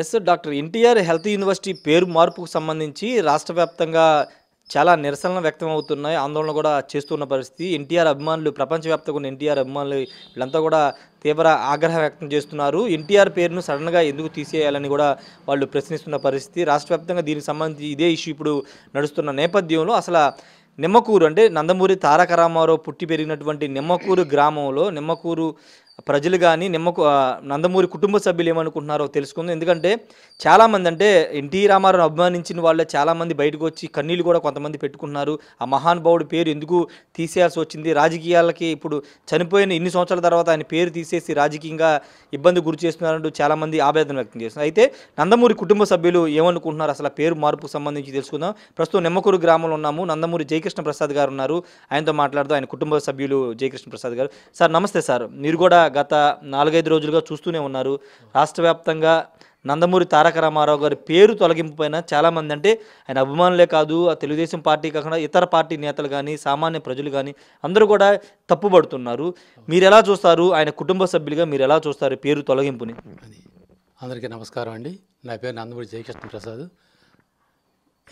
yes doctor NTR health university పేరు మార్పుకు సంబంధించి రాష్ట్ర వ్యాప్తంగా చాలా నిరసనలు వ్యక్తం అవుతున్నాయి ఆందోళన కూడా చేస్తున్న పరిస్థితి ఎన్టీఆర్ అభిమానులు ప్రపంచవ్యాప్తంగా ఉన్న ఎన్టీఆర్ అభిమానులు వీళ్ళంతా కూడా తీవ్ర ఆగ్రహం వ్యక్తం చేస్తున్నారు ఎన్టీఆర్ పేరును సడన్గా ఎందుకు తీసేయాలని కూడా వాళ్ళు ప్రశ్నిస్తున్న పరిస్థితి రాష్ట్ర వ్యాప్తంగా దీనికి సంబంధించి ఇదే ఇష్యూ ఇప్పుడు నడుస్తున్న నేపథ్యంలో అసలు నిమ్మకూరు అంటే నందమూరి తారక రామారావు పుట్టి పెరిగినటువంటి నిమ్మకూరు గ్రామంలో నిమ్మకూరు ప్రజలు కానీ నిమ్మకు నందమూరి కుటుంబ సభ్యులు ఏమనుకుంటున్నారో తెలుసుకుందాం ఎందుకంటే చాలామంది అంటే ఎన్టీ రామారావు అభిమానించిన వాళ్ళే చాలామంది బయటకు వచ్చి కన్నీళ్ళు కూడా కొంతమంది పెట్టుకున్నారు ఆ మహానుభావుడి పేరు ఎందుకు తీసేయాల్సి వచ్చింది రాజకీయాలకి ఇప్పుడు చనిపోయిన ఇన్ని సంవత్సరాల తర్వాత ఆయన పేరు తీసేసి రాజకీయంగా ఇబ్బంది గురి చేస్తున్నారంటూ చాలామంది ఆవేదన వ్యక్తం చేస్తున్నారు అయితే నందమూరి కుటుంబ సభ్యులు ఏమనుకుంటున్నారు అసలు పేరు మార్పుకు సంబంధించి తెలుసుకుందాం ప్రస్తుతం నిమ్మకూరు గ్రామంలో ఉన్నాము నందమూరి జయకృష్ణ ప్రసాద్ గారు ఉన్నారు ఆయనతో మాట్లాడుతూ ఆయన కుటుంబ సభ్యులు జయకృష్ణ ప్రసాద్ గారు సార్ నమస్తే సార్ మీరు కూడా గత నాలుగైదు రోజులుగా చూస్తూనే ఉన్నారు రాష్ట్ర వ్యాప్తంగా నందమూరి తారక రామారావు గారి పేరు తొలగింపు పైన చాలామంది అంటే ఆయన అభిమానులే కాదు ఆ తెలుగుదేశం పార్టీ కాకుండా ఇతర పార్టీ నేతలు కానీ సామాన్య ప్రజలు కానీ అందరూ కూడా తప్పుబడుతున్నారు మీరు ఎలా చూస్తారు ఆయన కుటుంబ సభ్యులుగా మీరు ఎలా చూస్తారు పేరు తొలగింపుని అందరికీ నమస్కారం అండి నా పేరు నందమూరి జయకృష్ణ ప్రసాద్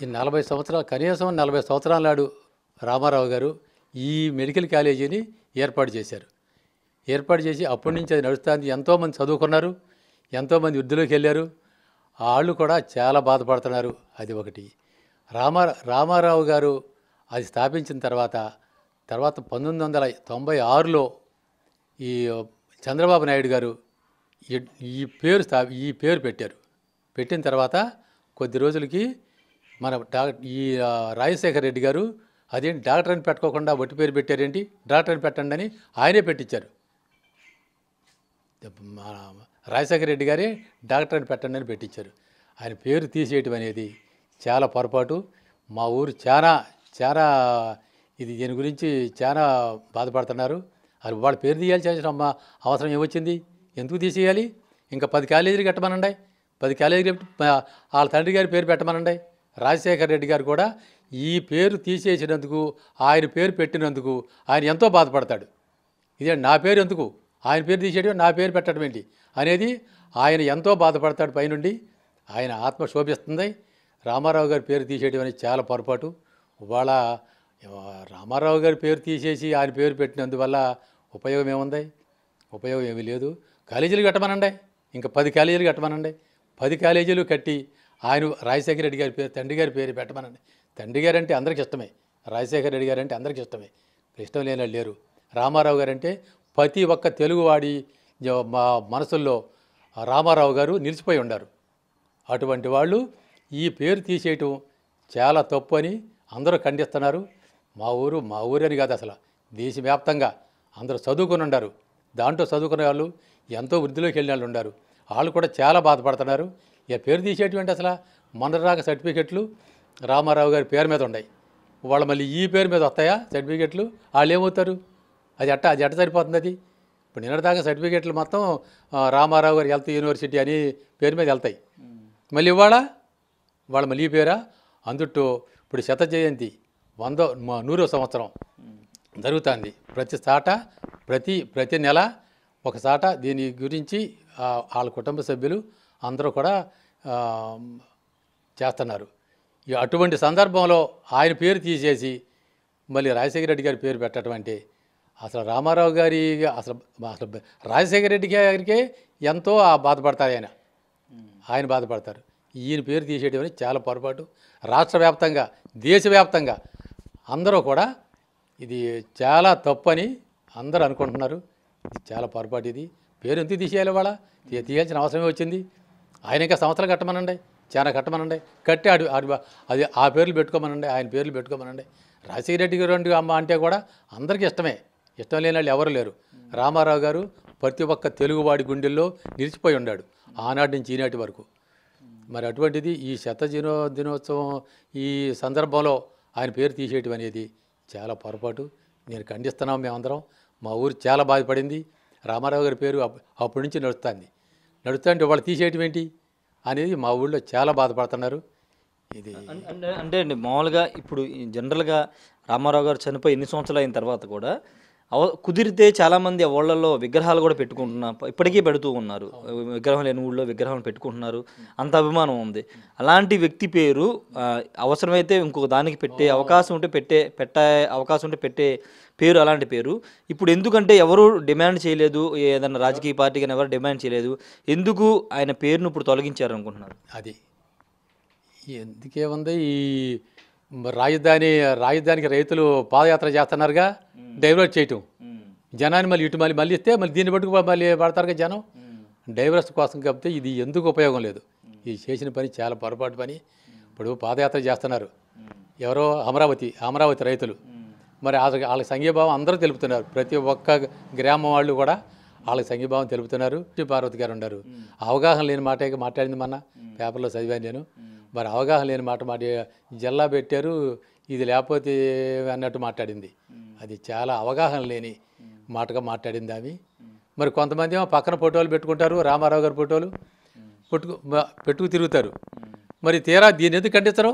ఈ నలభై సంవత్సరాలు కనీసం నలభై సంవత్సరాల నాడు రామారావు గారు ఈ మెడికల్ కాలేజీని ఏర్పాటు చేశారు ఏర్పాటు చేసి అప్పటి నుంచి అది నడుస్తుంది ఎంతోమంది చదువుకున్నారు ఎంతోమంది వృద్ధిలోకి వెళ్ళారు వాళ్ళు కూడా చాలా బాధపడుతున్నారు అది ఒకటి రామ రామారావు గారు అది స్థాపించిన తర్వాత తర్వాత పంతొమ్మిది వందల తొంభై ఆరులో ఈ చంద్రబాబు నాయుడు గారు ఈ పేరు స్థా ఈ పేరు పెట్టారు పెట్టిన తర్వాత కొద్ది రోజులకి మన డాక్టర్ ఈ రాజశేఖర రెడ్డి గారు అదేంటి డాక్టర్ అని పెట్టుకోకుండా ఒట్టి పేరు పెట్టారేంటి డాక్టర్ అని పెట్టండి అని ఆయనే పెట్టించారు రాజశేఖర రెడ్డి గారే డాక్టరేట్ పెట్టండి అని పెట్టించారు ఆయన పేరు తీసేయటం అనేది చాలా పొరపాటు మా ఊరు చాలా చాలా ఇది దీని గురించి చాలా బాధపడుతున్నారు అది వాళ్ళ పేరు అమ్మ అవసరం ఏమొచ్చింది ఎందుకు తీసేయాలి ఇంకా పది కాలేజీలు కట్టమనండి పది కాలేజీలు వాళ్ళ తండ్రి గారి పేరు పెట్టమనండి రాజశేఖర రెడ్డి గారు కూడా ఈ పేరు తీసేసినందుకు ఆయన పేరు పెట్టినందుకు ఆయన ఎంతో బాధపడతాడు ఇదే నా పేరు ఎందుకు ఆయన పేరు తీసేయడం నా పేరు పెట్టడం ఏంటి అనేది ఆయన ఎంతో బాధపడతాడు పైనుండి ఆయన ఆత్మ శోభిస్తుంది రామారావు గారి పేరు తీసేయడం అనేది చాలా పొరపాటు వాళ్ళ రామారావు గారి పేరు తీసేసి ఆయన పేరు పెట్టినందువల్ల ఉపయోగం ఏముంది ఉపయోగం ఏమీ లేదు కాలేజీలు కట్టమనండి ఇంకా పది కాలేజీలు కట్టమనండి పది కాలేజీలు కట్టి ఆయన రాజశేఖర రెడ్డి గారి పేరు తండ్రి గారి పేరు పెట్టమనండి తండ్రి గారు అంటే అందరికి ఇష్టమే రాజశేఖర రెడ్డి గారు అంటే అందరికి ఇష్టమే ఇష్టం లేని లేరు రామారావు గారు అంటే ప్రతి ఒక్క తెలుగువాడి మా మనసుల్లో రామారావు గారు నిలిచిపోయి ఉండారు అటువంటి వాళ్ళు ఈ పేరు తీసేయటం చాలా తప్పు అని అందరూ ఖండిస్తున్నారు మా ఊరు మా ఊరే అని కాదు అసలు దేశవ్యాప్తంగా అందరూ చదువుకుని ఉండారు దాంట్లో చదువుకునే వాళ్ళు ఎంతో వృద్ధిలోకి వెళ్ళిన వాళ్ళు ఉన్నారు వాళ్ళు కూడా చాలా బాధపడుతున్నారు ఇక పేరు తీసేటువంటి అసలు మనరాక సర్టిఫికెట్లు రామారావు గారి పేరు మీద ఉన్నాయి వాళ్ళు మళ్ళీ ఈ పేరు మీద వస్తాయా సర్టిఫికెట్లు వాళ్ళు ఏమవుతారు అది అట్ట అది అట్ట సరిపోతుంది అది ఇప్పుడు నిన్నటిదాకా సర్టిఫికేట్లు మొత్తం రామారావు గారి హెల్త్ యూనివర్సిటీ అని పేరు మీద వెళ్తాయి మళ్ళీ ఇవాళ వాళ్ళ మళ్ళీ పేరా అందుట్టు ఇప్పుడు శత జయంతి వంద నూరో సంవత్సరం జరుగుతుంది ప్రతి సాట ప్రతి ప్రతి నెల ఒక సాట దీని గురించి వాళ్ళ కుటుంబ సభ్యులు అందరూ కూడా చేస్తున్నారు అటువంటి సందర్భంలో ఆయన పేరు తీసేసి మళ్ళీ రాజశేఖర రెడ్డి గారి పేరు పెట్టడం అంటే అసలు రామారావు గారి అసలు అసలు రాజశేఖర రెడ్డి గారికే ఎంతో బాధపడతారు ఆయన ఆయన బాధపడతారు ఈయన పేరు తీసేయడం చాలా పొరపాటు రాష్ట్ర వ్యాప్తంగా దేశవ్యాప్తంగా అందరూ కూడా ఇది చాలా తప్పని అందరూ అనుకుంటున్నారు ఇది చాలా పొరపాటు ఇది పేరు ఎందుకు తీసేయాలి వాళ్ళ తీయాల్సిన అవసరమే వచ్చింది ఆయన ఇంకా సంవత్సరాలు కట్టమనండి చాలా కట్టమనండి కట్టి ఆడి అది ఆ పేర్లు పెట్టుకోమనండి ఆయన పేర్లు పెట్టుకోమనండి రాజశేఖర రెడ్డి గారు అంటే కూడా అందరికీ ఇష్టమే ఇష్టం లేని వాళ్ళు ఎవరు లేరు రామారావు గారు ప్రతి ఒక్క తెలుగువాడి గుండెల్లో నిలిచిపోయి ఉన్నాడు ఆనాటి నుంచి ఈనాటి వరకు మరి అటువంటిది ఈ శత దినో దినోత్సవం ఈ సందర్భంలో ఆయన పేరు తీసేయటం అనేది చాలా పొరపాటు నేను ఖండిస్తున్నాం మేమందరం మా ఊరు చాలా బాధపడింది రామారావు గారి పేరు అప్పటి నుంచి నడుస్తుంది నడుస్తుంటే వాళ్ళు తీసేయటం ఏంటి అనేది మా ఊళ్ళో చాలా బాధపడుతున్నారు ఇది అంటే అండి మామూలుగా ఇప్పుడు జనరల్గా రామారావు గారు చనిపోయి ఎన్ని సంవత్సరాలు అయిన తర్వాత కూడా కుదిరితే చాలామంది ఓళ్లలో విగ్రహాలు కూడా పెట్టుకుంటున్నారు ఇప్పటికీ పెడుతూ ఉన్నారు విగ్రహం లేని ఊళ్ళో విగ్రహం పెట్టుకుంటున్నారు అంత అభిమానం ఉంది అలాంటి వ్యక్తి పేరు అవసరమైతే ఇంకొక దానికి పెట్టే అవకాశం ఉంటే పెట్టే పెట్టే అవకాశం ఉంటే పెట్టే పేరు అలాంటి పేరు ఇప్పుడు ఎందుకంటే ఎవరు డిమాండ్ చేయలేదు ఏదైనా రాజకీయ పార్టీ కానీ ఎవరు డిమాండ్ చేయలేదు ఎందుకు ఆయన పేరును ఇప్పుడు తొలగించారు అనుకుంటున్నారు అది ఎందుకేముంది ఈ రాజధాని రాజధానికి రైతులు పాదయాత్ర చేస్తున్నారుగా డైవర్ట్ చేయటం జనాన్ని మళ్ళీ ఇటు మళ్ళీ మళ్ళీ ఇస్తే మళ్ళీ దీన్ని పట్టుకు మళ్ళీ పడతారుగా జనం డైవర్స్ కోసం కాబట్టి ఇది ఎందుకు ఉపయోగం లేదు ఇది చేసిన పని చాలా పొరపాటు పని ఇప్పుడు పాదయాత్ర చేస్తున్నారు ఎవరో అమరావతి అమరావతి రైతులు మరి వాళ్ళ సంఘీభావం అందరూ తెలుపుతున్నారు ప్రతి ఒక్క గ్రామం వాళ్ళు కూడా వాళ్ళకి సంఘీభావం తెలుపుతున్నారు పార్వతి గారు ఉన్నారు అవగాహన లేని మాట మాట్లాడింది మొన్న పేపర్లో చదివాను నేను మరి అవగాహన లేని మాట మాట జిల్లా పెట్టారు ఇది లేకపోతే అన్నట్టు మాట్లాడింది అది చాలా అవగాహన లేని మాటగా మాట్లాడింది అవి మరి కొంతమంది ఏమో పక్కన ఫోటోలు పెట్టుకుంటారు రామారావు గారి ఫోటోలు పెట్టుకు పెట్టుకు తిరుగుతారు మరి తీరా దీని ఎందుకు ఖండించరు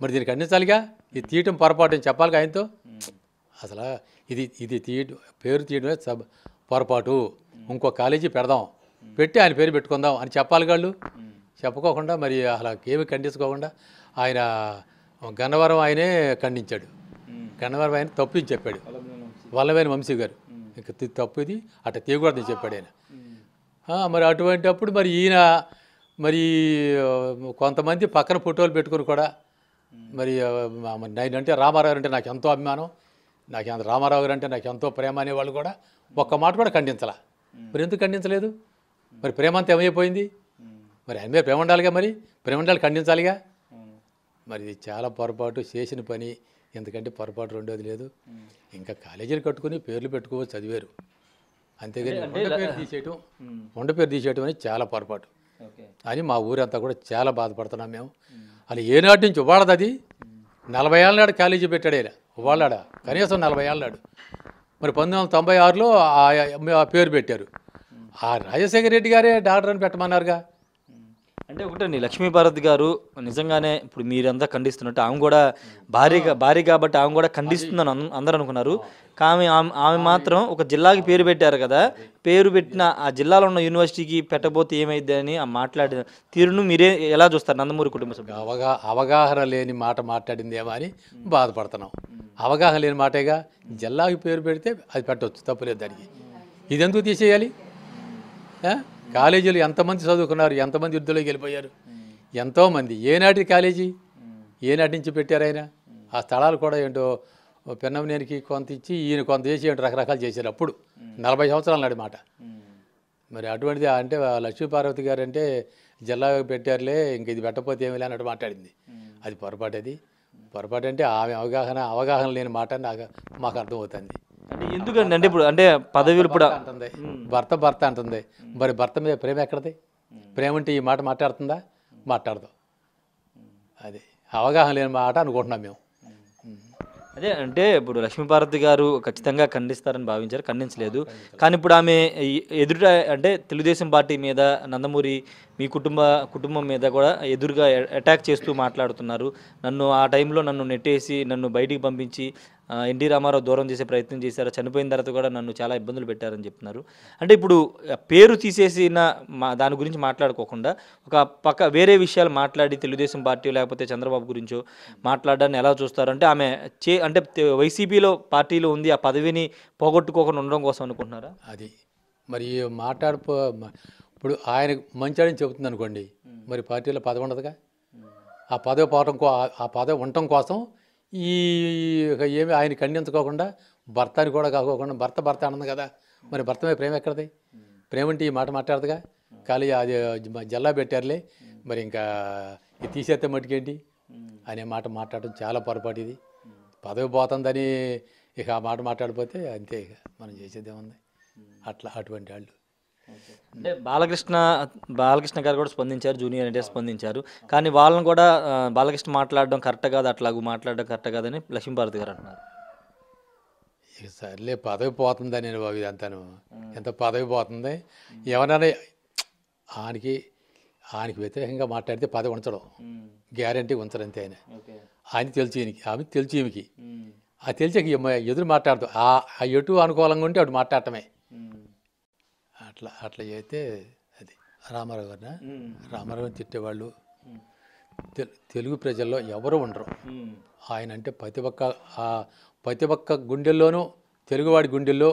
మరి దీన్ని ఖండించాలిగా ఇది తీయటం పొరపాటు చెప్పాలి ఆయనతో అసలు ఇది ఇది తీయటం పేరు తీయడమే పొరపాటు ఇంకో కాలేజీ పెడదాం పెట్టి ఆయన పేరు పెట్టుకుందాం అని చెప్పాలి వాళ్ళు చెప్పుకోకుండా మరి అలా ఏమి ఖండించుకోకుండా ఆయన గన్నవరం ఆయనే ఖండించాడు గన్నవరం ఆయన తప్పు చెప్పాడు వల్లవేని వంశీ గారు ఇంక తప్పు ఇది అట్ట తీయకూడదని చెప్పాడు ఆయన మరి అటువంటి అప్పుడు మరి ఈయన మరి కొంతమంది పక్కన ఫోటోలు పెట్టుకుని కూడా మరి నేను అంటే రామారావు అంటే నాకు ఎంతో అభిమానం నాకు ఎంత రామారావు గారు అంటే నాకు ఎంతో ప్రేమ అనేవాళ్ళు కూడా ఒక్క మాట కూడా ఖండించాల మరి ఎందుకు ఖండించలేదు మరి ప్రేమ అంతా ఏమైపోయింది మరి ఆయన మీద ప్రేమ ఉండాలిగా మరి ప్రేమ ఉండాలి ఖండించాలిగా మరి ఇది చాలా పొరపాటు చేసిన పని ఎందుకంటే పొరపాటు రెండోది లేదు ఇంకా కాలేజీలు కట్టుకుని పేర్లు పెట్టుకోవచ్చు చదివారు అంతేగాని ఉండ పేరు తీసేయటం వండ పేరు తీసేయటం అనేది చాలా పొరపాటు అని మా ఊరంతా కూడా చాలా బాధపడుతున్నాం మేము అలా ఏనాటి నుంచి ఉవాళ్ళది అది నలభై ఏళ్ళ నాడు కాలేజీ పెట్టాడు ఇలా కనీసం నలభై ఏళ్ళ నాడు మరి పంతొమ్మిది వందల తొంభై ఆరులో ఆ పేరు పెట్టారు ఆ రాజశేఖర రెడ్డి గారే డాక్టర్ అని పెట్టమన్నారుగా అంటే ఒకటండి లక్ష్మీ భారత్ గారు నిజంగానే ఇప్పుడు మీరంతా ఖండిస్తున్నట్టు ఆమె కూడా భారీగా భారీ కాబట్టి ఆమె కూడా ఖండిస్తుందని అందరూ అనుకున్నారు కానీ ఆమె ఆమె మాత్రం ఒక జిల్లాకి పేరు పెట్టారు కదా పేరు పెట్టిన ఆ జిల్లాలో ఉన్న యూనివర్సిటీకి పెట్టబోతే ఏమైంది అని ఆ మాట్లాడిన తీరును మీరే ఎలా చూస్తారు నందమూరి కుటుంబ సభ్యులు అవగా అవగాహన లేని మాట ఏమో అని బాధపడుతున్నాం అవగాహన లేని మాటేగా జిల్లాకి పేరు పెడితే అది పెట్టవచ్చు తప్పులేదు దానికి ఇది ఎందుకు తీసేయాలి కాలేజీలు ఎంతమంది చదువుకున్నారు ఎంతమంది యుద్ధంలో వెళ్ళిపోయారు ఎంతోమంది ఏనాటి కాలేజీ ఏనాటి నుంచి పెట్టారు ఆయన ఆ స్థలాలు కూడా ఏంటో నేనికి కొంత ఇచ్చి ఈయన కొంత చేసి ఏంటో రకరకాలు చేశారు అప్పుడు నలభై సంవత్సరాలు నాడమాట మాట మరి అటువంటిది అంటే లక్ష్మీపార్వతి గారు అంటే జిల్లా పెట్టారులే ఇంక ఇది పెట్టపోతే ఏమి లేనట్టు మాట్లాడింది అది పొరపాటు అది పొరపాటు అంటే ఆమె అవగాహన అవగాహన లేని మాట నాకు మాకు అర్థమవుతుంది ఎందుకండి అంటే ఇప్పుడు అంటే పదవిలు కూడా అంటుంది భర్త భర్త అంటుంది మరి భర్త మీద ప్రేమ ఎక్కడది ప్రేమ అంటే ఈ మాట మాట్లాడుతుందా మాట్లాడదు అది అవగాహన లేని మాట అనుకుంటున్నాం మేము అదే అంటే ఇప్పుడు లక్ష్మీభారతి గారు ఖచ్చితంగా ఖండిస్తారని భావించారు ఖండించలేదు కానీ ఇప్పుడు ఆమె ఎదుట అంటే తెలుగుదేశం పార్టీ మీద నందమూరి మీ కుటుంబ కుటుంబం మీద కూడా ఎదురుగా అటాక్ చేస్తూ మాట్లాడుతున్నారు నన్ను ఆ టైంలో నన్ను నెట్టేసి నన్ను బయటికి పంపించి ఎన్టీ రామారావు దూరం చేసే ప్రయత్నం చేశారు చనిపోయిన తర్వాత కూడా నన్ను చాలా ఇబ్బందులు పెట్టారని చెప్తున్నారు అంటే ఇప్పుడు పేరు తీసేసిన మా దాని గురించి మాట్లాడుకోకుండా ఒక పక్క వేరే విషయాలు మాట్లాడి తెలుగుదేశం పార్టీ లేకపోతే చంద్రబాబు గురించో మాట్లాడడాన్ని ఎలా చూస్తారు అంటే ఆమె చే అంటే వైసీపీలో పార్టీలో ఉంది ఆ పదవిని పోగొట్టుకోకుండా ఉండడం కోసం అనుకుంటున్నారా అది మరి మాట్లాడుకో ఇప్పుడు ఆయన మంచి చెబుతుంది అనుకోండి మరి పార్టీలో పదవి ఉండదుగా ఆ పదవి పోవటం కో ఆ పదవి ఉండటం కోసం ఈ ఏమి ఆయన ఖండించుకోకుండా భర్తని కూడా కాకోకుండా భర్త భర్త అన్నది కదా మరి భర్తమే ప్రేమ ఎక్కడది ప్రేమంటే ఈ మాట మాట్లాడదుగా ఖాళీ అది జల్లా పెట్టారులే మరి ఇంకా ఇది తీసేస్తే మటుకేంటి అనే మాట మాట్లాడడం చాలా పొరపాటు ఇది పదవి పోతుందని ఇక ఆ మాట మాట్లాడిపోతే అంతే ఇక మనం చేసేదేముంది అట్లా అటువంటి వాళ్ళు అంటే బాలకృష్ణ బాలకృష్ణ గారు కూడా స్పందించారు జూనియర్ ఎన్టీఆర్ స్పందించారు కానీ వాళ్ళని కూడా బాలకృష్ణ మాట్లాడడం కరెక్ట్ కాదు అట్లాగూ మాట్లాడడం కరెక్ట్ కాదని లక్ష్మీభారతి గారు అంటున్నారు ఇక సర్లే పదవి పోతుంది నేను బాబు ఇదంతాను ఎంత పదవి పోతుంది ఎవరైనా ఆయనకి ఆయనకి వ్యతిరేకంగా మాట్లాడితే పదవి ఉంచడం గ్యారంటీ ఉంచడం అంతే ఆయన ఆయన తెలిసి ఈయనకి ఆమె తెలిసి ఈమెకి ఆ తెలిసి ఎదురు ఆ ఎటు అనుకూలంగా ఉంటే అటు మాట్లాడటమే అట్లా అట్లా అయితే అది రామారావు గారిన రామారావు తిట్టేవాళ్ళు తెలుగు ప్రజల్లో ఎవరు ఉండరు ఆయన అంటే ప్రతి ఒక్క ప్రతి ఒక్క గుండెల్లోనూ తెలుగువాడి గుండెల్లో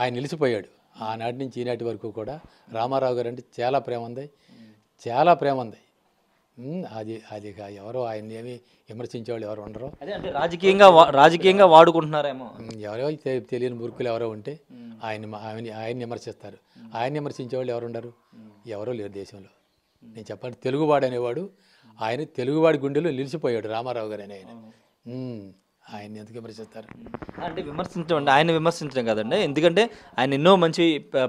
ఆయన నిలిచిపోయాడు ఆనాటి నుంచి ఈనాటి వరకు కూడా రామారావు గారు అంటే చాలా ప్రేమ ఉంది చాలా ప్రేమ ఉంది అది అది ఎవరో ఆయన ఏమి విమర్శించే వాళ్ళు ఎవరు ఉండరు రాజకీయంగా రాజకీయంగా వాడుకుంటున్నారేమో ఎవరో తెలియని మురుకులు ఎవరో ఉంటే ఆయన ఆయన ఆయన విమర్శిస్తారు ఆయన విమర్శించే వాళ్ళు ఎవరు ఉండరు ఎవరో లేరు దేశంలో నేను చెప్పాను తెలుగువాడు అనేవాడు ఆయన తెలుగువాడి గుండెలో నిలిచిపోయాడు రామారావు గారు అని ఆయన ఆయన ఎందుకు విమర్శిస్తారు అంటే విమర్శించండి ఆయన విమర్శించడం కదండి ఎందుకంటే ఆయన ఎన్నో మంచి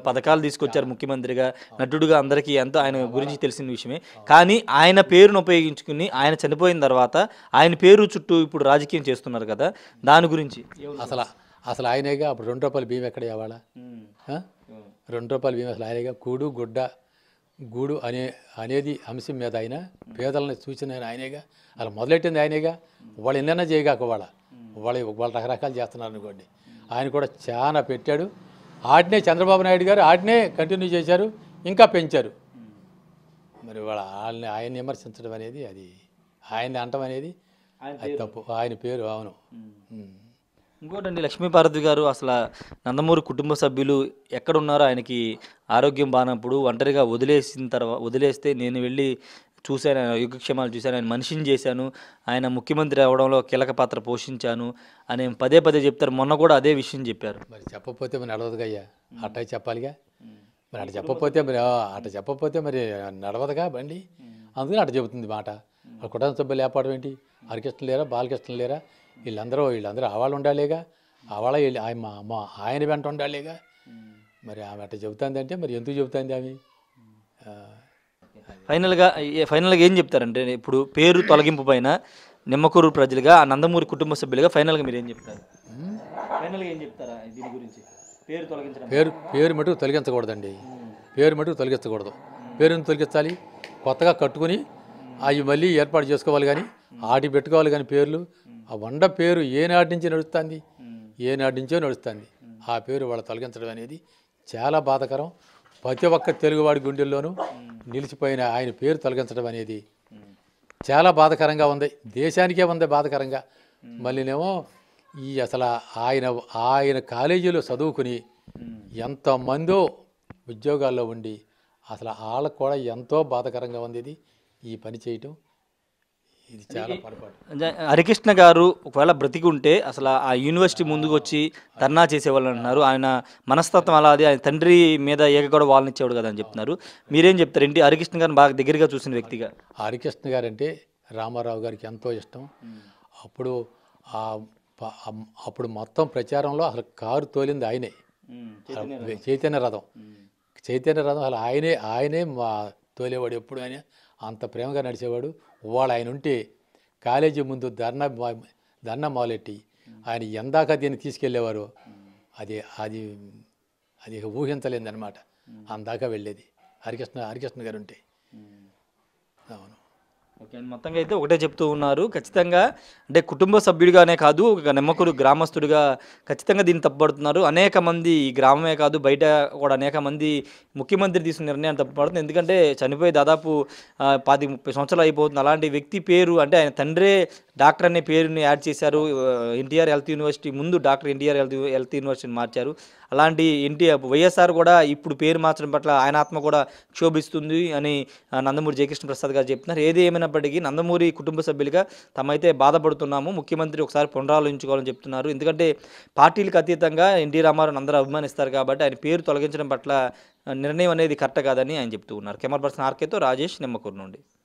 పథకాలు తీసుకొచ్చారు ముఖ్యమంత్రిగా నటుడుగా అందరికీ ఎంతో ఆయన గురించి తెలిసిన విషయమే కానీ ఆయన పేరును ఉపయోగించుకుని ఆయన చనిపోయిన తర్వాత ఆయన పేరు చుట్టూ ఇప్పుడు రాజకీయం చేస్తున్నారు కదా దాని గురించి అసలు అసలు ఆయనేగా అప్పుడు రెండు రూపాయల భీమ ఎక్కడ ఇవాళ రెండు రూపాయల భీమ అసలు ఆయనేగా కూడు గుడ్డ గూడు అనే అనేది అంశం మీద ఆయన పేదలను చూసిన ఆయనేగా అలా మొదలెట్టింది ఆయనేగా వాళ్ళు ఎన్నైనా చేయగాక వాళ్ళ వాళ్ళు వాళ్ళు రకరకాలు చేస్తున్నారు అనుకోండి ఆయన కూడా చాలా పెట్టాడు ఆటనే చంద్రబాబు నాయుడు గారు ఆటనే కంటిన్యూ చేశారు ఇంకా పెంచారు మరి వాళ్ళ వాళ్ళని ఆయన విమర్శించడం అనేది అది ఆయన్ని అంటం అనేది అది తప్పు ఆయన పేరు అవును ఇంకోటండి లక్ష్మీపార్వతి గారు అసలు నందమూరి కుటుంబ సభ్యులు ఎక్కడున్నారో ఆయనకి ఆరోగ్యం బానప్పుడు ఒంటరిగా వదిలేసిన తర్వాత వదిలేస్తే నేను వెళ్ళి చూశాను యుగక్షేమాలు చూశాను ఆయన మనిషిని చేశాను ఆయన ముఖ్యమంత్రి అవడంలో కీలక పాత్ర పోషించాను అని పదే పదే చెప్తారు మొన్న కూడా అదే విషయం చెప్పారు మరి చెప్పకపోతే మరి నడవదుగా అట్ట చెప్పాలిగా మరి అటు చెప్పకపోతే మరి అట్ట చెప్పకపోతే మరి నడవదుగా బండి అందుకని అట్ట చెబుతుంది మాట కుటుంబ సభ్యులు ఏర్పాటు ఏంటి హరికృష్ణ లేరా బాలకృష్ణ లేరా వీళ్ళందరూ వీళ్ళందరూ ఆవాళ్ళు ఉండాలిగా ఆవాళ వీళ్ళు మా ఆయన వెంట ఉండాలిగా మరి ఆమె అట్ట అంటే మరి ఎందుకు చెబుతుంది ఆమె ఫైనల్గా ఫైనల్గా ఏం చెప్తారంటే ఇప్పుడు పేరు తొలగింపు పైన నిమ్మకూరు ప్రజలుగా ఆ నందమూరి కుటుంబ సభ్యులుగా ఫైనల్గా మీరు ఏం చెప్తారు ఫైనల్గా ఏం చెప్తారా దీని గురించి పేరు తొలగించడం పేరు పేరు మటుకు తొలగించకూడదండి పేరు మటుకు తొలగించకూడదు పేరుని తొలగించాలి కొత్తగా కట్టుకుని అవి మళ్ళీ ఏర్పాటు చేసుకోవాలి కానీ ఆటి పెట్టుకోవాలి కానీ పేర్లు ఆ వండ పేరు ఏనాటి నుంచి నడుస్తుంది ఏనాటి నుంచో నడుస్తుంది ఆ పేరు వాళ్ళు తొలగించడం అనేది చాలా బాధకరం ప్రతి ఒక్క తెలుగువాడి గుండెల్లోనూ నిలిచిపోయిన ఆయన పేరు తొలగించడం అనేది చాలా బాధకరంగా ఉంది దేశానికే ఉంది బాధకరంగా మళ్ళీనేమో ఈ అసలు ఆయన ఆయన కాలేజీలో చదువుకుని ఎంతమందో ఉద్యోగాల్లో ఉండి అసలు వాళ్ళకు కూడా ఎంతో బాధకరంగా ఉంది ఇది ఈ పని చేయటం ఇది చాలా పొరపాటు హరికృష్ణ గారు ఒకవేళ బ్రతికి ఉంటే అసలు ఆ యూనివర్సిటీ ముందుకు వచ్చి ధర్నా చేసేవాళ్ళు అంటున్నారు ఆయన మనస్తత్వం అలాది ఆయన తండ్రి మీద ఏక కూడా వాళ్ళని ఇచ్చేవాడు కదా అని చెప్తున్నారు మీరేం చెప్తారు ఏంటి హరికృష్ణ గారిని బాగా దగ్గరగా చూసిన వ్యక్తిగా హరికృష్ణ గారు అంటే రామారావు గారికి ఎంతో ఇష్టం అప్పుడు అప్పుడు మొత్తం ప్రచారంలో అసలు కారు తోలింది ఆయనే చైతన్య రథం చైతన్య రథం అసలు ఆయనే ఆయనే మా తోలేవాడు ఎప్పుడు ఆయన అంత ప్రేమగా నడిచేవాడు ఇవాళ ఆయన ఉంటే కాలేజీ ముందు ధర్న ధర్నా మొదలెట్టి ఆయన ఎందాక దీన్ని తీసుకెళ్ళేవారు అది అది అది ఊహించలేదన్నమాట అందాక వెళ్ళేది హరికృష్ణ హరికృష్ణ గారు ఉంటే అవును ఓకే మొత్తంగా అయితే ఒకటే చెప్తూ ఉన్నారు ఖచ్చితంగా అంటే కుటుంబ సభ్యుడిగానే కాదు ఒక నిమ్మకుడు గ్రామస్తుడిగా ఖచ్చితంగా దీన్ని తప్పుపడుతున్నారు అనేక మంది ఈ గ్రామమే కాదు బయట కూడా అనేక మంది ముఖ్యమంత్రి తీసుకున్న నిర్ణయాన్ని తప్పుపడుతుంది ఎందుకంటే చనిపోయి దాదాపు పాతి ముప్పై సంవత్సరాలు అయిపోతుంది అలాంటి వ్యక్తి పేరు అంటే ఆయన తండ్రే డాక్టర్ అనే పేరుని యాడ్ చేశారు ఎన్టీఆర్ హెల్త్ యూనివర్సిటీ ముందు డాక్టర్ ఎన్టీఆర్ హెల్త్ హెల్త్ యూనివర్సిటీని మార్చారు అలాంటి ఎన్టీఆర్ వైఎస్ఆర్ కూడా ఇప్పుడు పేరు మార్చడం పట్ల ఆయన ఆత్మ కూడా క్షోభిస్తుంది అని నందమూరి జయకృష్ణ ప్రసాద్ గారు చెప్తున్నారు ఏది ఏమైనప్పటికీ నందమూరి కుటుంబ సభ్యులుగా తమైతే బాధపడుతున్నాము ముఖ్యమంత్రి ఒకసారి పునరాలోచించుకోవాలని చెప్తున్నారు ఎందుకంటే పార్టీలకు అతీతంగా ఎన్టీ రామారావు అందరూ అభిమానిస్తారు కాబట్టి ఆయన పేరు తొలగించడం పట్ల నిర్ణయం అనేది కరెక్ట్ కాదని ఆయన చెప్తూ ఉన్నారు కెమెరా పర్సన్ ఆర్కేతో రాజేష్ నిమ్మకూరు నుండి